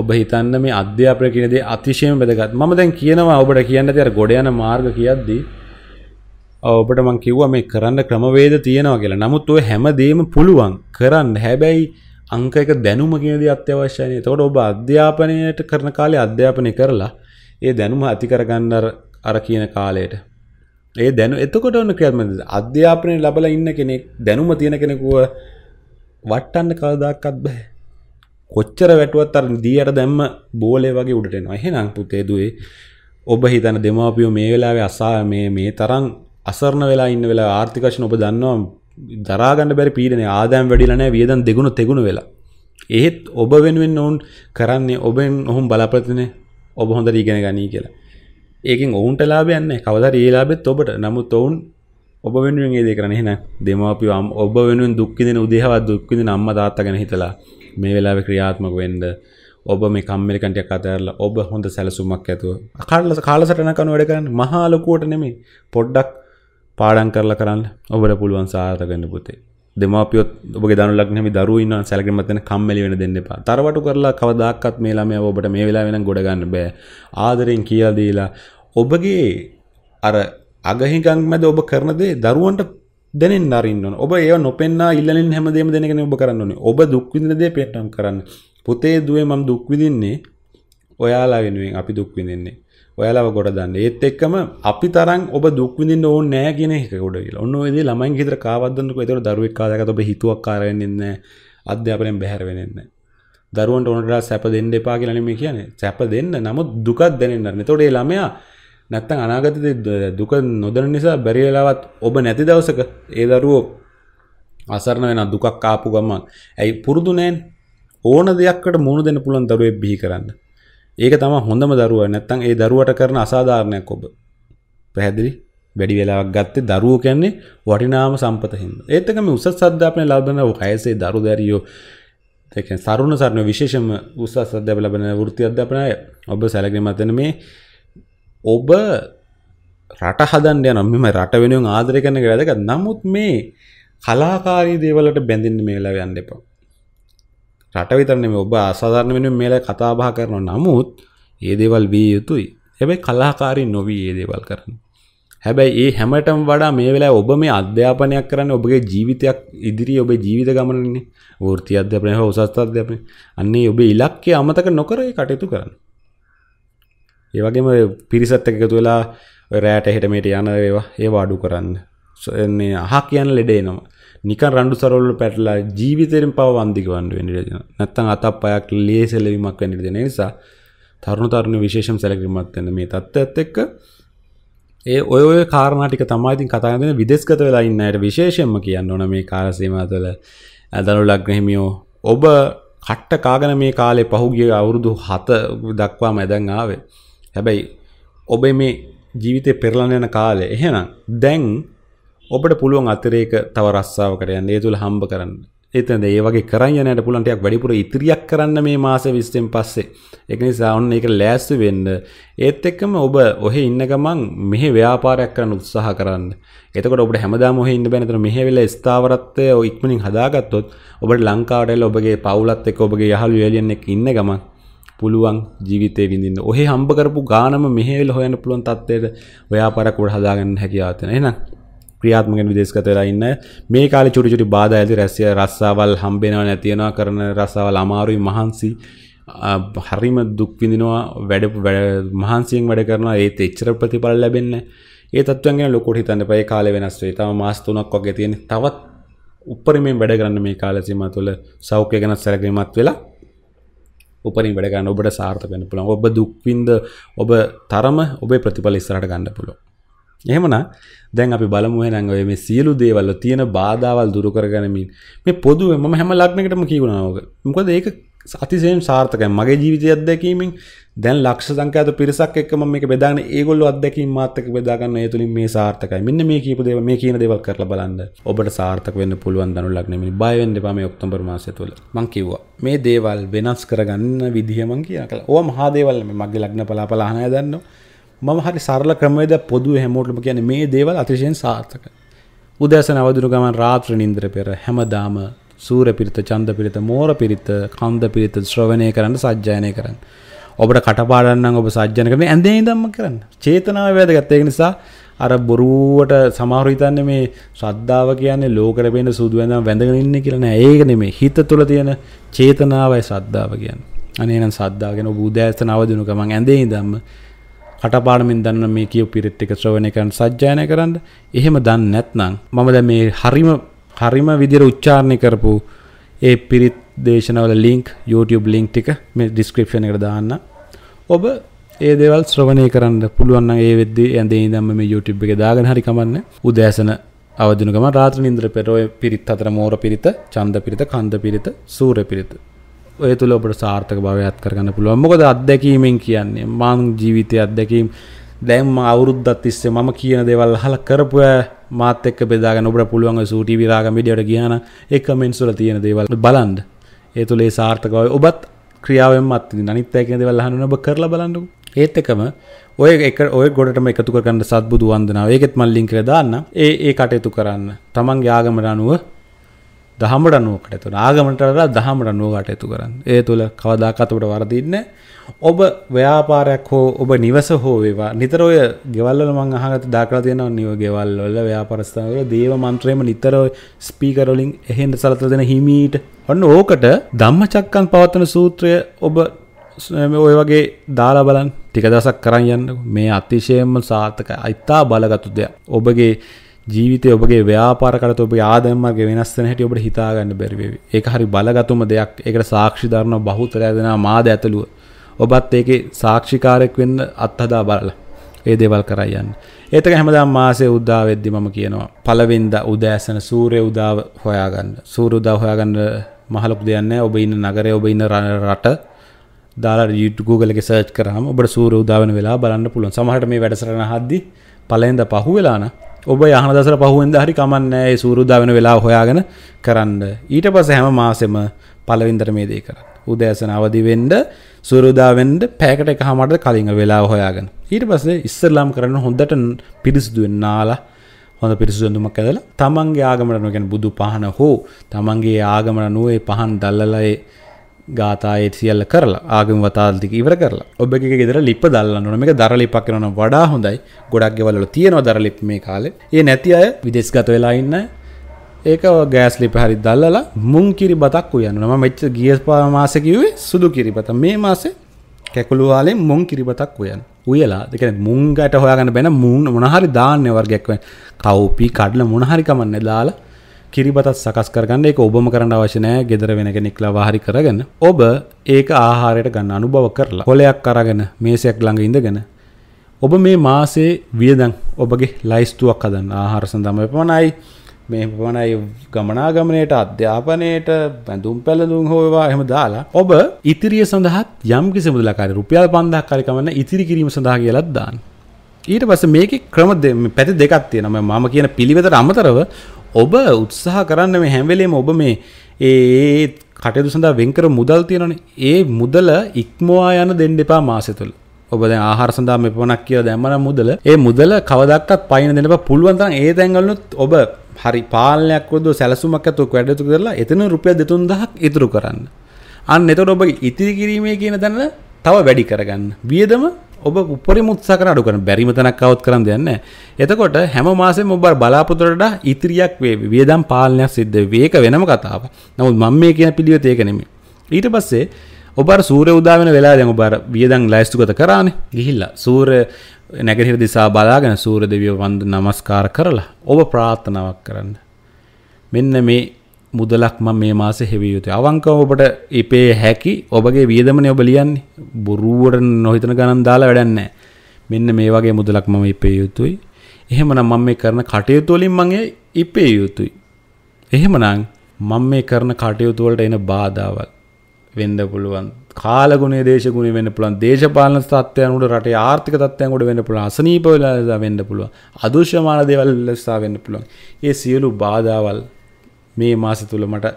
ඔබ හිතන්න මේ අධ්‍යාපන කියන දේ අතිශයම වැදගත්. මම දැන් කියනවා ඔබට කියන්න තියර ගොඩ යන මාර්ග කියද්දී ඔබට මං කිව්වා මේ කරන්න ක්‍රමවේද තියෙනවා කියලා. නමුත් ඔය හැමදේම පුළුවන් කරන්න. හැබැයි අංක එක දැනුම කියන දේ අත්‍යවශ්‍යයි. එතකොට ඔබ අධ්‍යාපනයට කරන කාලේ අධ්‍යාපනය කරලා ඒ දැනුම ඇති කරගන්න අර කියන කාලයට. ඒ දැනු එතකොට ඔන්න ක්‍රියාත්මක අධ්‍යාපනය ලැබලා ඉන්න කෙනෙක් දැනුම තියෙන කෙනෙකුව වටන්න කවදාකවත් බෑ. කොච්චර වැටුවත් අර දීයට දැම්ම බෝලේ වගේ උඩට එනවා. එහෙනම් පුතේ දුවේ ඔබ හිතන දෙමාපියෝ මේ වෙලාවේ අසා මේ මේ තරම් අසරණ වෙලා ඉන්න වෙලාව ආර්ථික වශයෙන් ඔබ දන්නවා දරා ගන්න බැරි පීඩනය ආදායම් වැඩිලා නැහැ වියදම් දෙගුණ තෙගුණ වෙලා. එහෙත් ඔබ වෙනුවෙන් ඔවුන් කරන්නේ ඔබෙන් ඔහුන් බලාපොරොත්තුනේ ඔබ හොඳට ඉගෙන ගනී කියලා. ඒකෙන් ඔවුන්ට ලාභයක් නැහැ. කවදාද ඒ ලාභෙත් ඔබට. නමුත් ඔවුන් ඔබ වෙනුවෙන් ඒ දේ කරන්නේ නැහැ. දෙමාපියෝ ඔබ වෙනුවෙන් දුක් විඳින උදේහවත් දුක් විඳින අම්මා තාත්තා ගැන හිතලා මේ වෙලාව ක්‍රියාත්මක වෙන්ඩ ඔබ මේ කම්මිකටයක් අතරල ඔබ හොඳ සැලසුමක් ඇතුව අකාල්ලස කාලසටන කනු වැඩකන්න මහාලොකුවට නෙමේ පොඩ්ඩක් පාඩන් කරල කරන්න ඔබට පුළුවන් සාහතගන්න පුතේ දෙමාපියොත් ඔබ දනු ලක්නම දරුවන්න සැලකමතන කම්මලි වෙන දෙන්න එපා තරවට කරලා කවදක්ත් මේලාම ඔබට මේ වෙලා වෙන ගොඩගන්න බෑ ආදරෙන් කියල් දීලා ඔබගේ අර අගහිකං මැද ඔබ කරනදේ දරුවන්ට දැනෙන් අරින්න ඔබ ඒ නොපෙන්න්නා ඉල්ලින් හැමදේම දෙනගෙන ඔබ කරන්නන ඔබ දුක්විදිනදේ පෙට්ටම් කරන්න පොතේ දුවේ මම් දුක්විදින්නේ ඔයාලා වෙනුවෙන් අපි දුක්විඳන්නේ ඔයාලාව ගොඩ දන්න ඒත් එක්කම අපි තරන් ඔබ දුක්විදින්න ඕ නෑගෙන කොට ඔන්න ද ළමයි හිතර කාවදන්නක තර දරුවක් කාදක ඔබ හිතුවක් කාරවෙන්නන්න අධ්‍යාපනයෙන් බැහැර වෙනෙන්න දරුවන්ට ඕනටලා සැප දෙන්න එපා කියලනීම කියන සැප දෙන්න නමුත් දුකත් දැනන්නන්න තොඩේ ළමයා නැත්තං අනාගත දුක නොදන නිසා බැරිවෙලාවත් ඔබ නැති දවසක ඒ දරුවෝ අසරණ වෙන දුකක් කාපු ගමන් ඇයි පුරුදු නෑන් ඕන දෙයක්කට මුණ දෙන්න පුළුවන් දරුවෙක් බිහි කරන්න ඒක තම හොඳම දරුවා නැත්තං ඒ දරුවට කරන අසාධාරණයක් ඔබ පැහැදිලි වැඩි වෙලාවක් ගත්තේ දරුවෝ කියන්නේ වටිනාම සම්පත හින්දා. ඒත් එකම උසස් අධ්‍යාපනය ලබන වයසේ දරු දැරියෝ ඒ කියන්නේ තරුණ සරණ විශේෂම උසස් අධ්‍යාපනය ලබන වෘත්ති අධ්‍යාපනය ඔබ සැලකීමත් වෙන මේ ඔබ රට හදන් යන මෙම රට වෙනුවෙන් ආදරය කරන වැදක නමුත් මේ කලාකාරී දේවලට බැඳින්න මේලා යන්න එපා. රට විතරනේ ඔබ අසාධාරණ වෙනුවෙන් මේලා කතා බහ කරනවා. නමුත් ඒ දේවල් විය යුතුයි. හැබැයි කලාකාරී නොවි ඒ දේවල් කරන්න. හැබැයි ඒ හැමටම වඩා මේ වෙලාවේ ඔබ මේ අධ්‍යාපනයක් කරන්නේ ඔබගේ ජීවිතයක් ඉදිරියේ ඔබේ ජීවිත ගමනනේ. වෘත්ති අධ්‍යාපනය හෝ උසස් අධ්‍යාපනය. අන්නේ ඔබේ ඉලක්කය අමතක නොකර ඒ කටයුතු කරන්න. ඒවගේම පිරිසත් එකතු වෙලා රෑට හෙටමට යන ඒවා ඒ වාඩු කරන්න එන්නේ අහ කියන්න ලෙඩේ නවා නිකන් රණ්ඩු සරවල්ල පැටලා ජීවිතරෙන් පව වන්දිකවන්න වෙනිටෙන නැත්තන් අතක් පයක් ලේසලවීමක් වැනිට දෙන නිසා තරුණ තරුණ විශේෂම් සැලකිරීමත් වන්න මේ තත්ත්වත් එක්ක ඒ ඔය කාරණටික තමයිතින් කතාගෙන විදෙස්ගත වෙලා ඉන්නයට විශේෂයෙන්ම කියන්න ඕන මේ කාලසීමතුල ඇදනු ලක්නහිමියෝ ඔබ කට්ට කාගන මේ කාලේ පහුගිය අවුරුදු හත දක්වා මැදැන් ආවේ හැබැයි ඔබේ මේ ජීවිතය පෙරලන යන කාලේ එහෙනම් දැන් ඔබට පුළුවන් අතරේක තව රස්සාවකට යන්න ඒ තුල හම්බ කරන්න. එතන ඒ වගේ කරන් යන යට පුළුවන් ටිකක් වැඩිපුර ඉතිරියක් කරන්න මේ මාස 20න් පස්සේ. ඒක නිසා ඔන්න ඒක ලෑස්ති වෙන්න. ඒත් එක්කම ඔබ ඔහේ ඉන්න ගමන් මෙහි ව්‍යාපාරයක් කරන්න උත්සාහ කරන්න. එතකොට ඔබට හැමදාම ඔහේ ඉන්න බෑ නතර මෙහි වෙලා ස්ථාවරත්වය ඔය ඉක්මනින් හදාගත්තොත් ඔබට ලංකාවට එලා ඔබගේ පවුලත් එක්ක ඔබගේ යහළු යාළුවයන් එක්ක ඉන්න ගමන් පුළුවන් ජීවිතේ විඳින්න. ඔහේ හම්බ කරපු ගානම මෙහෙවිල හොයන්න පුළුවන් තත්ත්වයට ව්‍යාපාරයක් උඩ හදාගන්න හැකියාව තියෙන. එහෙනම් ක්‍රියාත්මකෙන් විදේශගත වෙලා ඉන්න මේ කාලේ චුටි චුටි බාධා ඇති රැසිය රස්සාවල් හම්බෙනව නැතිනවා කරන රස්සාවල් අමාරුයි මහන්සි හරිම දුක් විඳිනවා වැඩ මහන්සියෙන් වැඩ කරනවා ඒත් එච්චර ප්‍රතිඵල ලැබෙන්නේ ඒ තත්ත්වයන් ගැන ලොකුට හිතන්න එපා ඒ කාලේ වෙනස් වෙයි. තව මාස 3ක් වගේ තියෙන. තවත් උපරිමයෙන් වැඩ කරන්න මේ කාලසීමාව තුළ සෞඛ්‍ය ගැන සැලකිලිමත් වෙලා උපරින් වැඩගන්න ඔබට සාර්ථකන්න පුළන් ඔබ දුක්වින්ද ඔබ තරම ඔබේ ප්‍රතිඵල ඉස්සරට ගන්න පුළො. එහෙමන දැන් අපි බලමුහනංගව මේ සියලු දේවල්ල තියෙන බාධාවල් දුරකරගනමින් මේ පොදුව ම හැම ලක්නකටම කියවුණාවක මොකද ඒක සතිසයෙන් සාර්ථකයි මගේ ජීවිතය අත්දැකීමෙන් දැන් ලක්ෂ සංඛ්‍යාත පිරිසක් එක්ක මම මේක බෙදාගෙන ඒගොල්ලෝ අත්දැකීම් මාත් එක්ක බෙදා ගන්න ඒ තුලින් මේ සාර්ථකයි. මෙන්න මේ කියපු දේවල් මේ කියන දේවල් කරලා බලන්න. ඔබට සාර්ථක වෙන්න පුළුවන් දනු ලග්න මිනි. බය වෙන්න එපා මේ ඔක්තෝබර් මාසය තුල. මම කිව්වා මේ දේවල් වෙනස් කරගන්න විදිහ මම කියන කලා. ඕවා මහා දේවල් නෙමෙයි. මගේ ලග්න පලාපල අහන අය දන්නවා. මම හරි සරල ක්‍රමවේදයක් පොදුවේ හැමෝටම කියන්නේ මේ දේවල් අතිශයින් සාර්ථකයි. උදෑසන අවදුරු ගමන් රාත්‍ර නින්දර පෙර හැමදාම සූර පිරිත චන්ද පිරිත මෝර පිරිත කන්ද පිරිත ශ්‍රවණය කරන්න සජ්ජායනය කරන්න. ඔබට කටපාඩන්නම් ඔබ සජ්ජනකම ඇඳේ දම්ම කරන්න චේතනාව වැදගත්තයක නිසා අර බොරුවට සමහරහිතන්න මේ ශ්‍රද්ධාව කියන්නේ ලෝකර පෙන සුදුවඳම් වැඳගෙනන්න කියලන ඒකන මේ හිත තුළ තියෙන චේතනාවයි ශ්‍රද්ධාව කියන්න අනේන සද්ධාගෙන බූදෑස්ත නවදනුකමන් ඇඳේ දම්ම කටපාඩමින් දන්න මේ කියව පිරිට්ටික ශ්‍රවණය කරන සජ්ජායන කරන්න එහෙම දන්න නැත්නම් මම දැ මේ හරිම හරිම විදිර උච්චාරණය කරපු ඒ පිරිත් දේශනවල ලිංක් YouTube ලිංක් ටික මේ ඩිස්ක්‍රිප්ෂන් එකට දාන්න. ඔබ ඒ දේවල් ශ්‍රවණය කරන්න පුළුවන් නම් ඒ වෙද්දී ඇඳේ ඉඳන්ම මේ YouTube එකේ දාගෙන හරි කමන්න. උදෑසන අවදි වෙන ගමන් රාත්‍රී නින්දර පෙර ඔය පිරිත් අතර මෝර පිරිත, ඡන්ද පිරිත, කන්ද පිරිත, සූර්ය පිරිත. ඔය තුල ඔබට සාර්ථක භාවය අත් කරගන්න පුළුවන්. මොකද අත්දැකීමෙන් කියන්නේ මං ජීවිතයේ අත්දැකීම් දැන් මම අවුරුද්දක් තිස්සේ මම කියන දේවල් අහලා කරපු මාත් එක්ක බෙදාගෙන ඔබට පුළුවන් ඔය සූටි විරාගම් වීඩියෝට ගියානම් ඒ කමෙන්ට්ස් වල තියෙන දේවල් බලන්න. ඒ තුළේ සාර්ථකව ඔබත් ක්‍රියාවෙන් අත්ති අනිත් ඇකන දෙවල්හන්න ඔබ කරලා බලන්නු ඒත් එකම ඔය එක ඔය ගොඩටම එකතු කරන්න සත්බුදු වන්දනාව ඒකෙත් මල්ලින් කරදාන්න ඒ ඒ කටයුතු කරන්න තමන්ගේ ආගමට අනුව දහමට අනුවකටතු ආගමටලා දහමට අනුවකට ඇතු කරන්න ඒ තුළ කවදාකතකට වරදින්න ඔබ ව්‍යාපාරයක් හෝ ඔබ නිවස හෝ වේවා නිතරෝය ගෙවල්ල මං අහගත දාකලා තියෙනව නිව ගෙවල්වල ව්‍යාපරස්ථාවල දේව මන්ත්‍රයම නිතරෝ ස්පීකරොලින් එහෙන්ට සලතල දෙන හිමීට ඔන්න ඕකට ධම්ම චක්කන් පවත්වන සූත්‍රය ඔබ ඔය වගේ දාලා බලන් ටික දසක් කරන්න යන්න මේ අතිශයම සාර්ථක අයිතා බලගතු දෙයක් ඔබගේ ජීවිතය ඔබගේ ව්‍යාපාරකට ඔබ ආදම්මගේ වෙනස්සන හැටි ඔබට හිතාගන්න බැරිවේ ඒ හරි බලගතුම දෙයක් ඒකට සාක්ෂි ධරණ බහුතරය දෙෙන මාද ඇතුළුව ඔබත් ඒක සාක්ෂිකාරෙක් වෙන්න අත්හදා බලල ඒ දේවල් කරයන්න ඒතක හැමදාම් මාසේ උද්දා වෙද්දි මම කියනවා පලවෙන්ද උදෑසන සූරය උදාව හොයාගන්න සූරුදා හොයාගන්න මහලොක් දෙයන්න ඔබ ඉන්න නගරය ඔබ ඉන්න රට දාලා යුටගූගලක සර්ච් කරහම ඔබට සූර උදාවන වෙලා බලන්න පුළුවන් සමහට මේ වැඩසරන හද්දි පලෙන්ද පහු වෙලාන ඔබ යහන දසර පහුවෙන්ද හරි කමන්නෑ සූරුදා වෙන වෙලා හොයාගෙන කරන්න ඊට පස හැම මාසෙම පලවින්දර මේ දේ කර උදෑසන අවදිවෙන්ඩ සුරුදාවෙන්ඩ පෑකට එක හමට කලින් වෙලා හොයාගෙන ඊට පස්සේ ඉස්සරලාම් කරන්න හොඳට පිරිසිදුවෙන් නාලා හොඳ පිරිසිදුඳුමක් ඇදලා තමන්ගේ ආගමට නොකැන බුදු පහන හෝ තමන්ගේ ආගමට නුවේ පහන් දල්ලලයේ ගාතායත් සියල්ල කරලා ආගම වතාල්තික ඉවර කරලා ඔබ එක ගෙදර ලිප දල්ලන්න නොම එක දරලිපක් කරන වඩා හොඳයි ගොඩක් ගෙවල්ල තියෙනවා දරලිප් මේ කාලේ ඒ නැති අය විදෙස්ගත වෙලා ඉන්න ඒක ගෑස්ලිප හරි දල්ලලා මුං කිරි බතක් උයන්න නම මෙච්ච ගියස් පාමාසකිවේ සුදු කිරිබත මේ මාසේ කැකුළුවාලේ මුං කිරිබතක් උයන් උයලා දෙක මුංගට හොයාගන්න බැන මුන් මොනහරි දාන්නවර් ගැක්වෙන් කව්පි කඩල මොනහරිකමන්න දාලා කිරිබතත් සකස් කරගන්න ඒක ඔබම කරන්න අවශ්‍ය නෑ ගෙදර වෙන කෙනෙක් ලවාහරි කරගෙන ඔබ ඒක ආහාරයට ගන්න අනුභව කරලා කොලයක් අරගෙන මේසයක් ළඟ ඉඳගෙන ඔබ මේ මාසේ වියදන් ඔබගේ ලයිස්තුවක් හදන්න ආහාර සඳම එපමණයි මේ පමණයි ගමනාගමනයට අධ්‍යාපනයට බැඳුම් පැලඳුම් හෝවා එහෙම දාලා ඔබ ඉතිරිය සඳහත් යම් කිසි මුදලකාරී රුපියල් 5000ක් හරි කමන්න ඉතිරි කිරීම සඳහා කියලාත් දාන්න. ඊට පස්සේ මේකේ ක්‍රම පැති දෙකක් තියෙනවා. මම කියන පිළිවෙතට අමතරව ඔබ උත්සාහ කරන්න මේ හැම්වෙලේම ඔබ මේ ඒ කටයුතු සඳහා වෙන්කර මුදල් තියෙනනේ ඒ මුදල ඉක්මවා යන දෙන්න එපා මාසෙ තුළ ඔබ දැන් ආහාර සඳහා මෙපමණක් කියලා දැම්මනම් මුදල ඒ මුදල කවදාවත් පයින් දෙන්න එපා පුළුවන් තරම් ඒ තැන්වලුත් ඔබ හරි පාලනයක් වදෝ සැලසුමක් ඇතුව වැඩතු කරලා එතන රුපියල් 2000ක් ඉතුරු කරන්න අන්න එතකොට ඔබ ඉතිරි කිරීමේ කියන දන්න තව වැඩි කරගන්න වියදම ඔබ උපරි මුත්සාකන අඩු කරන බැරිම තැනක් අවුත් කරන්න දෙන්න. එතකොට හැම මාසෙම ඔබ බලාපොරොත්තුවට ඉතිරියක් වේවි. වියදම් පාලනයක් සිද්ධ වෙයි. ඒක වෙනම කතාවක්. නමුත් මම මේ කියන පිළිවෙත ඒක නෙමෙයි. ඊට පස්සේ ඔබ අර සූර්ය උදා වෙන වෙලාව දැන් ඔබ අර වියදම් ලෑස්තුගත කරානේ. ගිහිල්ලා සූර්ය නැගිටින දිසා බලාගෙන සූර්ය දෙවියන් වන්ද නමස්කාර කරලා ඔබ ප්‍රාර්ථනාවක් කරන්න. මෙන්න මේ මුදලක් මම මේ මාසේ හෙවිය යුතුයි. අවංකව ඔබට ඉපේ හැකි ඔබගේ වියදමනේ ඔබ ලියන්නේ. බොරුවට නොහිතන ගණන් දාලා වැඩක් නැහැ. මෙන්න මේ වගේ මුදලක් මම ඉපේ යුතුයි. එහෙමනම් මම මේ කරන කටයුතු වලින් මම ඉපේ යුතුයි. එහෙමනම් මම මේ කරන කටයුතු වලට එන බාධාවල් වෙන්න පුළුවන්. කාලගුණේ දේශගුණේ වෙන්න පුළුවන්. දේශපාලන තත්ත්වයන් උඩ රටේ ආර්ථික තත්ත්වයන් උඩ වෙන්න පුළුවන්. අසනීප වෙලා වෙන්න පුළුවන්. අදෘශ්‍යමාන දේවල් නිසා වෙන්න පුළුවන්. මේ සියලු බාධාවල් මේ මාස තුළ මට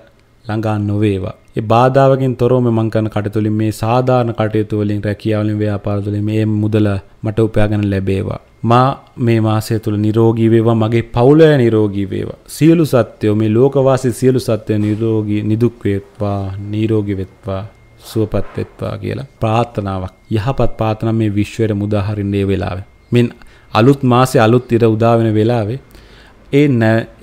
ළඟා නොවේවා. ඒ බාධාවකින් තොරව මම කරන කටයුතුලින් මේ සාධාරණ කටයුතු වලින් රැකියාවලින් ව්‍යාපාර තුලින් මේ මුදල මට උපයාගෙන ලැබේවා. මා මේ මාසය තුළ නිරෝගී වේවා මගේ පවුලය නිරෝගී වේවා. සියලු සත්වයෝ මේ ලෝකවාසී සියලු සත්වයෝ නිරෝගී නිදුක් වේවා, නිරෝගී වෙත්වා, සුවපත් වෙත්වා කියලා ප්‍රාර්ථනාවක්. යහපත් ප්‍රාර්ථනා මේ විශ්වයට මුදාහරින්නේ වෙලාවේ. මෙන් අලුත් මාසේ අලුත් ඉර උදා වෙන වෙලාවේ ඒ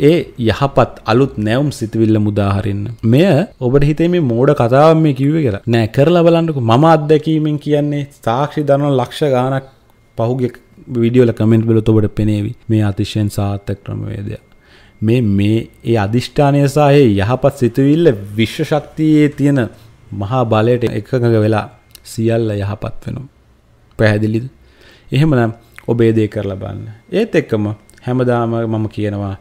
ඒ යහපත් අලුත් නැවුම් සිතවිල්ල මුදාහරන්න. මෙය ඔබට හිතේ මේ මෝඩ කතාව මේ කිව්ව කියලා නෑ කරලා බලන්නකු මම අත්දැකීමෙන් කියන්නේ සාක්ෂි දරන ලක්ෂ ගානක් පහුගේ විඩියෝල කමෙන්ට් බල ඔබට පෙනේවි මේ අතිශයෙන් සාර්ථක ක්‍රමවේදය. මේ මේ ඒ අධිෂ්ඨානය සහ යහපත් සිතුවිල්ල විශ්ව ශක්තියේ තියෙන මහා බලයට එකඟ වෙලා සියල්ල යහපත් වෙනවා. පැහැදිලිද? එහෙමනම් ඔබේ දේ කරලා බලන්න. ඒත් එක්කම හැමදාම මම කියනවා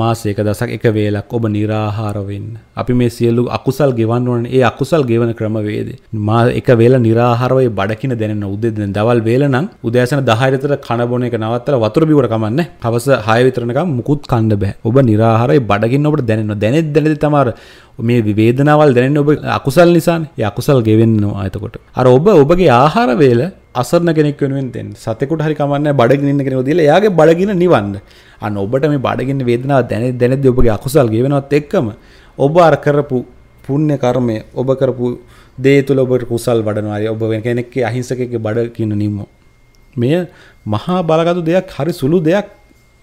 මාසයක දසක් එක වේලක් ඔබ निराහාරවෙන්න. අපි මේ සියලු අකුසල් ගෙවන්න ඕන ඒ අකුසල් ගෙවන ක්‍රමවේදේ. මා එක වේල निराහාරවයි බඩකින දැනෙන උදේ දවල් වේල නම් උදෑසන 10 විතර කන බොන එක නවත්තලා වතුර බිව්වට කමන්නේ. හවස 6 විතර නිකම් මුකුත් කන්න බෑ. ඔබ निराහාරයි බඩකින්න ඔබට දැනෙනවා. දැනෙද්දි දැනෙද්දි තමයි මේ වේදනාවල් දැනෙන්නේ ඔබ අකුසල් නිසානේ. ඒ අකුසල් ගෙවෙන්නවා එතකොට. අර ඔබ ඔබගේ ආහාර වේල අසරන කෙනෙක් වෙනුවෙන් දෙන්න සතෙකුට හරි කමන්න බඩගින්න කෙනෙකු දීලා එයාගේ බඩගින්න නිවන්න අන්න ඔබට මේ බඩගින්න වේදනාව දැනෙ දැනෙද්දී ඔබගේ අකුසල් ගෙවෙනවත් එක්කම ඔබ අර කරපු පුණ්‍ය කර්මය ඔබ කරපු දේ තුළ ඔබට කුසල් වඩනවාය ඔබ වෙන කෙනෙක්ගේ අහිංසකගේ බඩ කියන නිම්ම. මෙය මහා බලගතු දෙයක් හරි සුළු දෙයක්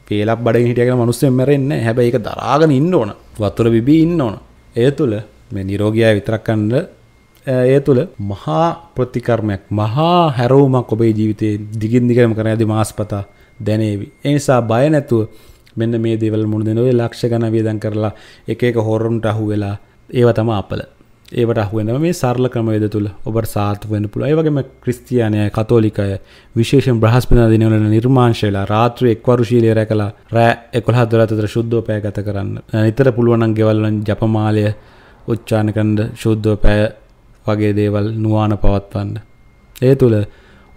පේලක් බඩ හිටියගෙන මනුස්සෙන් මැරෙන්න හැබැයි ඒක දරාගෙන ඉන්න ඕන වතුර බිබී ඉන්න ඕන. ඒ තුළ මේ නිරෝගියා විතරක් කන්න ඒ තුළ මහා ප්‍රතිකර්මයක් මහා හැරවුමක් ඔබේ ජීවිතයේ දිගින් දිගටම කරන ඇති මාස්පතා දැනේවි. ඒ නිසා බය නැතුව මෙන්න මේ දේවල් මුණ දෙන ඔය ලක්ෂ ගණන් වියදම් කරලා එක එක හොරන්ට අහු වෙලා ඒව තමයි අපල. ඒවට අහුවෙනම මේ සරල ක්‍රමවේද තුළ ඔබට සාර්ථක වෙන්න පුළුවන්. ඒ වගේම ක්‍රිස්තියානි කතෝලිකය විශේෂයෙන් බ්‍රහස්පතින්දා දිනවල නිර්මාංශයලා රාත්‍රියේ එක්වරු ශීලයේ රැකලා රෑ 11 12 අතර ශුද්ධෝ පැය ගත කරන්න. නිතර පුළුවන් නම් ගෙවල් වලින් ජපමාලය උච්චාරණ කරන ශුද්ධෝ පැය වගේ දේවල් නුවාන පවත්වන්න. ඒ තුළ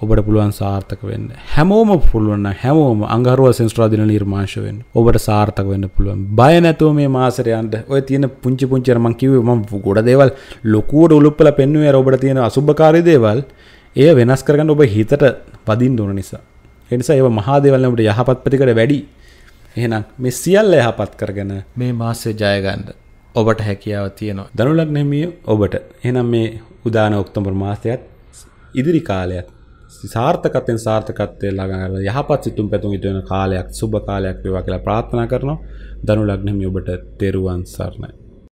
ඔබට පුළුවන් සාර්ථක වෙන්න හැමෝම පුළුවන්න හැමෝම අංගරුව සෙන්ස්ට්‍රාධන නිර්මාශවෙන් ඔබට සාර්ථක වෙන්න පුළුවන් බය නැතුව මේ මාසරයන්ට ඔය තියෙන පුංචි පුංචරමං කිවම ගොඩ දේවල් ලොකුවට උළුප්පල පෙන්නුවේ ඔබට තියෙන අසුභකාරි දේවල් එය වෙනස් කරගන්න ඔබ හිතට පදින් දුන නිසා. එනිසා ඒ මහාදේවල්ලට යහපත් ප්‍රතිකට වැඩි එහෙනම් මෙ සියල්ල යහපත් කරගෙන මේ මාසේ ජයගන්ඩ ඔබට හැකියාව තියෙනවා දනුලක් නැමිය ඔබට එනම් මේ උදාන ඔක්තොම්බර් මාසයත් ඉදිරි කාලයක් සාර්ථකතයෙන් සාර්ථකත්වය ළඟ යහපත් සිතුම් පැතුම් ඉටවන කාලයක් සුබ කාලයක් වේවා කියලා ප්‍රාර්ථනා කරනවා දනුලක් නැමිය ඔබට තෙරුවන් සරණයි